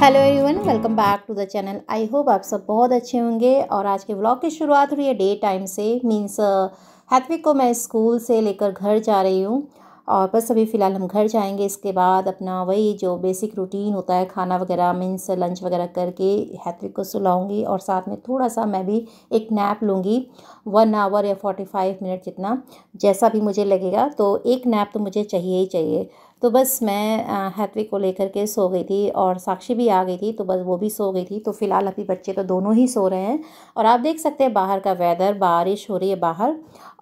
hello everyone welcome back to the channel I hope आप सब बहुत अच्छे होंगे और आज के ब्लॉग की शुरुआत हुई है डे टाइम से मीन्स हैथविक को मैं स्कूल से लेकर घर जा रही हूँ और बस अभी फ़िलहाल हम घर जाएंगे इसके बाद अपना वही जो बेसिक रूटीन होता है खाना वगैरह मीन्स लंच वगैरह करके हैथविक को सुलाऊंगी और साथ में थोड़ा सा मैं भी एक नैप लूँगी वन आवर या फोर्टी फाइव मिनट जितना जैसा भी मुझे लगेगा तो एक नैप तो मुझे चाहिए ही चाहिए तो बस मैं हैथवे को लेकर के सो गई थी और साक्षी भी आ गई थी तो बस वो भी सो गई थी तो फ़िलहाल अभी बच्चे तो दोनों ही सो रहे हैं और आप देख सकते हैं बाहर का वेदर बारिश हो रही है बाहर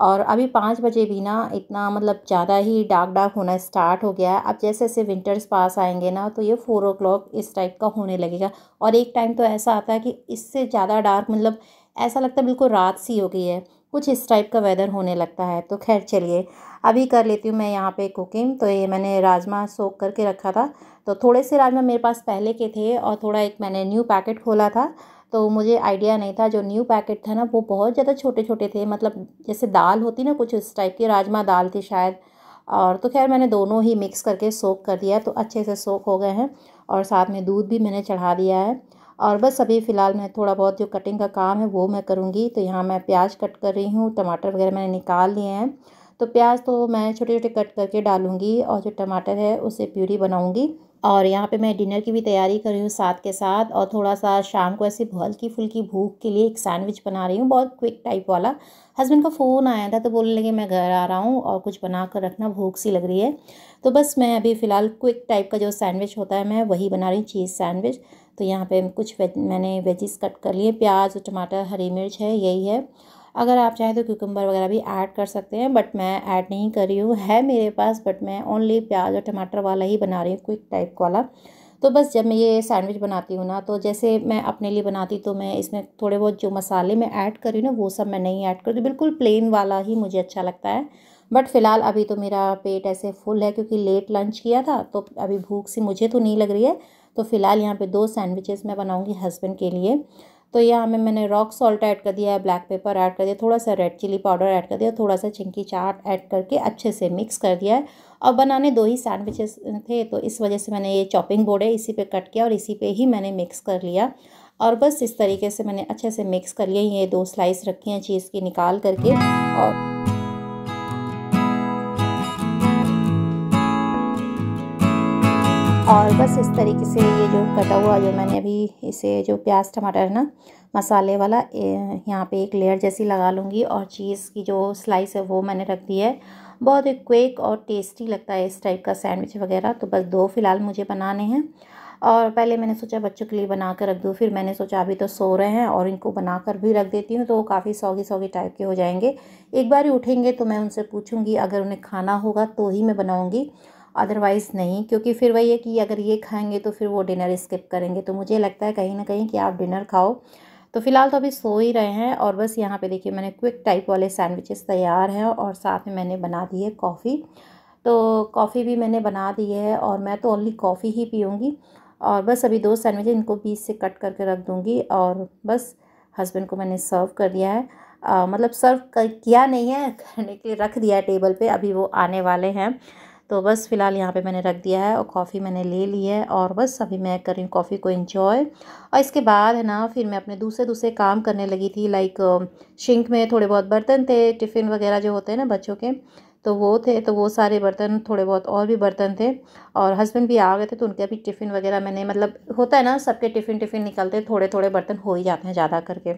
और अभी पाँच बजे भी ना इतना मतलब ज़्यादा ही डार्क डार्क होना स्टार्ट हो गया है अब जैसे जैसे विंटर्स पास आएंगे ना तो ये फ़ोर ओ इस टाइप का होने लगेगा और एक टाइम तो ऐसा आता है कि इससे ज़्यादा डार्क मतलब ऐसा लगता है बिल्कुल रात सी हो गई है कुछ इस टाइप का वेदर होने लगता है तो खैर चलिए अभी कर लेती हूँ मैं यहाँ पे कुकिंग तो ये मैंने राजमा सोख करके रखा था तो थोड़े से राजमा मेरे पास पहले के थे और थोड़ा एक मैंने न्यू पैकेट खोला था तो मुझे आइडिया नहीं था जो न्यू पैकेट था ना वो बहुत ज़्यादा छोटे छोटे थे मतलब जैसे दाल होती ना कुछ इस टाइप की राजमा दाल थी शायद और तो खैर मैंने दोनों ही मिक्स करके सोख कर दिया तो अच्छे से सोख हो गए हैं और साथ में दूध भी मैंने चढ़ा दिया है और बस अभी फ़िलहाल मैं थोड़ा बहुत जो कटिंग का काम है वो मैं करूँगी तो यहाँ मैं प्याज कट कर रही हूँ टमाटर वगैरह मैंने निकाल लिए हैं तो प्याज तो मैं छोटे छोटे कट करके डालूँगी और जो टमाटर है उसे प्यूरी बनाऊँगी और यहाँ पे मैं डिनर की भी तैयारी कर रही हूँ साथ के साथ और थोड़ा सा शाम को ऐसे हल्की फुल्की भूख के लिए एक सैंडविच बना रही हूँ बहुत क्विक टाइप वाला हस्बैंड का फ़ोन आया था तो बोलने लगे मैं घर आ रहा हूँ और कुछ बना कर रखना भूख सी लग रही है तो बस मैं अभी फ़िलहाल क्विक टाइप का जो सैंडविच होता है मैं वही बना रही हूँ चीज़ सैंडविच तो यहाँ पर कुछ वेज मैंने वेजिस कट कर लिए प्याज टमाटर हरी मिर्च है यही है अगर आप चाहें तो क्यूकम्बर वगैरह भी ऐड कर सकते हैं बट मैं ऐड नहीं कर रही हूँ है मेरे पास बट मैं ओनली प्याज और टमाटर वाला ही बना रही हूँ क्विक टाइप वाला तो बस जब मैं ये सैंडविच बनाती हूँ ना तो जैसे मैं अपने लिए बनाती तो मैं इसमें थोड़े बहुत जो मसाले मैं ऐड कर रही हूँ ना वो सब मैं नहीं ऐड करती बिल्कुल प्लेन वाला ही मुझे अच्छा लगता है बट फ़िलहाल अभी तो मेरा पेट ऐसे फुल है क्योंकि लेट लंच किया था तो अभी भूख सी मुझे तो नहीं लग रही है तो फ़िलहाल यहाँ पे दो सैंडविचेस मैं बनाऊँगी हस्बैंड के लिए तो यहाँ में मैंने रॉक सॉल्ट ऐड कर दिया है ब्लैक पेपर ऐड कर दिया थोड़ा सा रेड चिली पाउडर ऐड कर दिया थोड़ा सा चिंकी चाट ऐड करके अच्छे से मिक्स कर दिया है और बनाने दो ही सैंडविचेस थे तो इस वजह से मैंने ये चॉपिंग बोर्ड है इसी पे कट किया और इसी पे ही मैंने मिक्स कर लिया और बस इस तरीके से मैंने अच्छे से मिक्स कर लिए ये दो स्लाइस रखी हैं चीज़ की निकाल करके और और बस इस तरीके से ये जो कटा हुआ जो मैंने अभी इसे जो प्याज टमाटर है ना मसाले वाला यहाँ पे एक लेयर जैसी लगा लूँगी और चीज़ की जो स्लाइस है वो मैंने रख दी है बहुत ही क्विक और टेस्टी लगता है इस टाइप का सैंडविच वगैरह तो बस दो फ़िलहाल मुझे बनाने हैं और पहले मैंने सोचा बच्चों के लिए बना कर रख दूँ फिर मैंने सोचा अभी तो सो रहे हैं और इनको बना कर भी रख देती हूँ तो वो काफ़ी सौगी सौगी टाइप के हो जाएंगे एक बार ही उठेंगे तो मैं उनसे पूछूंगी अगर उन्हें खाना होगा तो ही मैं बनाऊँगी अदरवाइज़ नहीं क्योंकि फिर वही है कि अगर ये खाएंगे तो फिर वो डिनर स्किप करेंगे तो मुझे लगता है कहीं ना कहीं कि आप डिनर खाओ तो फ़िलहाल तो अभी सो ही रहे हैं और बस यहाँ पे देखिए मैंने क्विक टाइप वाले सैंडविचेस तैयार हैं और साथ में मैंने बना दी है कॉफ़ी तो कॉफ़ी भी मैंने बना दी है और मैं तो ओनली कॉफ़ी ही पीऊँगी और बस अभी दो सैंडविच इनको बीच से कट करके रख दूँगी और बस हस्बैंड को मैंने सर्व कर दिया है आ, मतलब सर्व किया नहीं है करने के लिए रख दिया है टेबल पर अभी वो आने वाले हैं तो बस फ़िलहाल यहाँ पे मैंने रख दिया है और कॉफ़ी मैंने ले ली है और बस अभी मैं कर रही हूँ कॉफ़ी को इन्जॉय और इसके बाद है ना फिर मैं अपने दूसरे दूसरे काम करने लगी थी लाइक शिंक में थोड़े बहुत बर्तन थे टिफ़िन वगैरह जो होते हैं ना बच्चों के तो वो थे तो वो सारे बर्तन थोड़े बहुत और भी बर्तन थे और हस्बैंड भी आ गए थे तो उनके अभी टिफ़िन वगैरह मैंने मतलब होता है ना सबके टिफ़िन टिफ़िन निकलते थोड़े थोड़े बर्तन हो ही जाते हैं ज़्यादा करके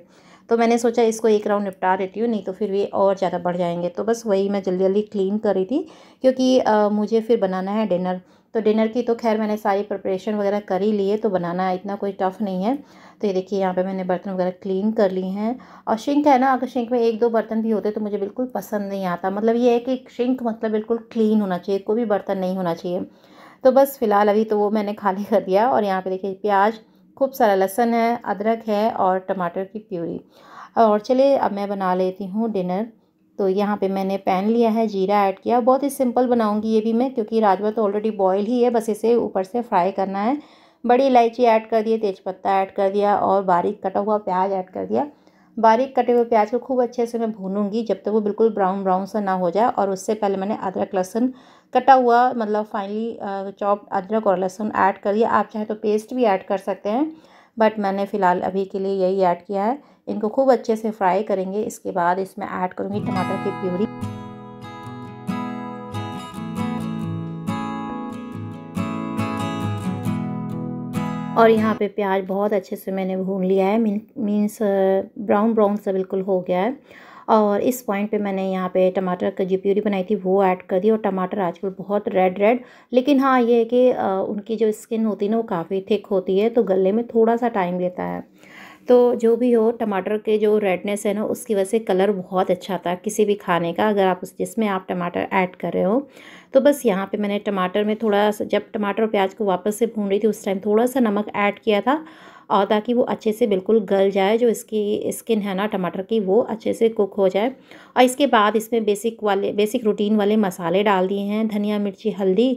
तो मैंने सोचा इसको एक राउंड निपटा देती हूँ नहीं तो फिर ये और ज़्यादा बढ़ जाएंगे तो बस वही मैं जल्दी जल्दी क्लीन कर रही थी क्योंकि आ, मुझे फिर बनाना है डिनर तो डिनर की तो खैर मैंने सारी प्रिपरेशन वगैरह कर ही लिए तो बनाना इतना कोई टफ़ नहीं है तो ये देखिए यहाँ पे मैंने बर्तन वगैरह क्लीन कर लिए हैं और शिंक है ना अगर शिंक में एक दो बर्तन भी होते तो मुझे बिल्कुल पसंद नहीं आता मतलब ये है कि शिंक मतलब बिल्कुल क्लीन होना चाहिए कोई भी बर्तन नहीं होना चाहिए तो बस फ़िलहाल अभी तो वो मैंने खाली कर दिया और यहाँ पर देखिए प्याज खूब सारा लहसन है अदरक है और टमाटर की प्यूरी और चलिए अब मैं बना लेती हूँ डिनर तो यहाँ पे मैंने पैन लिया है जीरा ऐड किया बहुत ही सिंपल बनाऊंगी ये भी मैं क्योंकि राजमा तो ऑलरेडी बॉयल ही है बस इसे ऊपर से फ्राई करना है बड़ी इलायची ऐड कर दिए तेज़पत्ता ऐड कर दिया और बारीक कटा हुआ प्याज ऐड कर दिया बारीक कटे हुए प्याज को खूब अच्छे से मैं भूनूंगी जब तक वो बिल्कुल ब्राउन ब्राउन सा ना हो जाए और उससे पहले मैंने अदरक लहसुन कटा हुआ मतलब फाइनली चॉप अदरक और लहसुन ऐड कर लिया आप चाहे तो पेस्ट भी ऐड कर सकते हैं बट मैंने फ़िलहाल अभी के लिए यही ऐड किया है इनको खूब अच्छे से फ्राई करेंगे इसके बाद इसमें ऐड करूँगी टमाटर की प्यूरी और यहाँ पे प्याज बहुत अच्छे से मैंने भून लिया है मीन्स ब्राउन ब्राउन सा बिल्कुल हो गया है और इस पॉइंट पे मैंने यहाँ पे टमाटर का जो प्यूरी बनाई थी वो ऐड कर दी और टमाटर आजकल बहुत रेड रेड लेकिन हाँ ये है कि उनकी जो स्किन होती है ना वो काफ़ी थिक होती है तो गले में थोड़ा सा टाइम लेता है तो जो भी हो टमाटर के जो रेडनेस है ना उसकी वजह से कलर बहुत अच्छा आता है किसी भी खाने का अगर आप उस जिसमें आप टमाटर ऐड कर रहे हो तो बस यहाँ पे मैंने टमाटर में थोड़ा सा जब टमाटर और प्याज को वापस से भून रही थी उस टाइम थोड़ा सा नमक ऐड किया था और ताकि वो अच्छे से बिल्कुल गल जाए जो इसकी स्किन है ना टमाटर की वो अच्छे से कुक हो जाए और इसके बाद इसमें बेसिक वाले बेसिक रूटीन वाले मसाले डाल दिए हैं धनिया मिर्ची हल्दी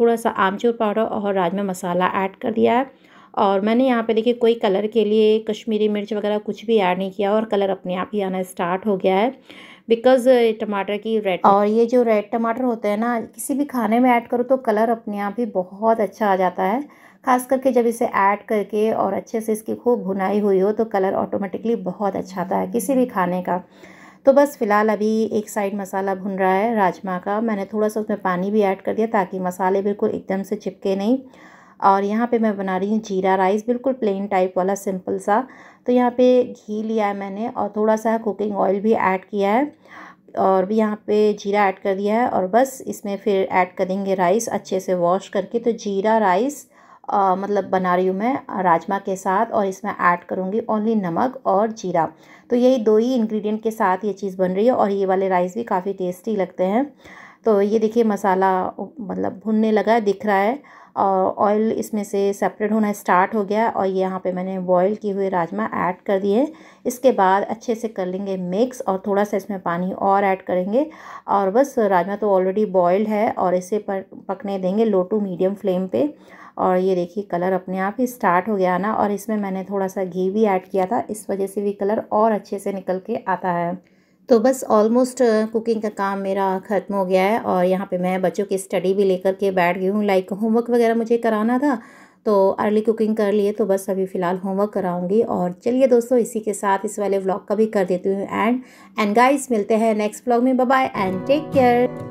थोड़ा सा आमचूर पाउडर और राजमा मसाला ऐड कर दिया है और मैंने यहाँ पे देखिए कोई कलर के लिए कश्मीरी मिर्च वगैरह कुछ भी ऐड नहीं किया और कलर अपने आप ही आना स्टार्ट हो गया है बिकॉज टमाटर की रेड और ये जो रेड टमाटर होते हैं ना किसी भी खाने में ऐड करो तो कलर अपने आप ही बहुत अच्छा आ जाता है खास करके जब इसे ऐड करके और अच्छे से इसकी खूब भुनाई हुई हो तो कलर ऑटोमेटिकली बहुत अच्छा आता है किसी भी खाने का तो बस फ़िलहाल अभी एक साइड मसाला भुन रहा है राजमा का मैंने थोड़ा सा उसमें पानी भी ऐड कर दिया ताकि मसाले बिल्कुल एकदम से चिपके नहीं और यहाँ पे मैं बना रही हूँ जीरा राइस बिल्कुल प्लेन टाइप वाला सिंपल सा तो यहाँ पे घी लिया है मैंने और थोड़ा सा कुकिंग ऑयल भी ऐड किया है और भी यहाँ पे जीरा ऐड कर दिया है और बस इसमें फिर ऐड करेंगे राइस अच्छे से वॉश करके तो जीरा राइस आ, मतलब बना रही हूँ मैं राजमा के साथ और इसमें ऐड करूँगी ओनली नमक और जीरा तो यही दो ही इन्ग्रीडियंट के साथ ये चीज़ बन रही है और ये वाले राइस भी काफ़ी टेस्टी लगते हैं तो ये देखिए मसाला मतलब भुनने लगा है दिख रहा है और ऑयल इसमें से सेपरेट होना स्टार्ट हो गया और यहाँ पे मैंने बॉईल किए हुए राजमा ऐड कर दिए इसके बाद अच्छे से कर लेंगे मिक्स और थोड़ा सा इसमें पानी और ऐड करेंगे और बस राजमा तो ऑलरेडी बॉयल्ड है और इसे पकने देंगे लो टू मीडियम फ्लेम पे और ये देखिए कलर अपने आप ही स्टार्ट हो गया ना और इसमें मैंने थोड़ा सा घी भी ऐड किया था इस वजह से भी कलर और अच्छे से निकल के आता है तो बस ऑलमोस्ट कुकिंग uh, का काम मेरा ख़त्म हो गया है और यहाँ पे मैं बच्चों की स्टडी भी लेकर के बैठ गई हूँ लाइक होमवर्क वगैरह मुझे कराना था तो अर्ली कुकिंग कर लिए तो बस अभी फ़िलहाल होमवर्क कराऊंगी और चलिए दोस्तों इसी के साथ इस वाले व्लॉग का भी कर देती हूँ एंड एंड गाइस मिलते हैं नेक्स्ट ब्लॉग में बाय एंड टेक केयर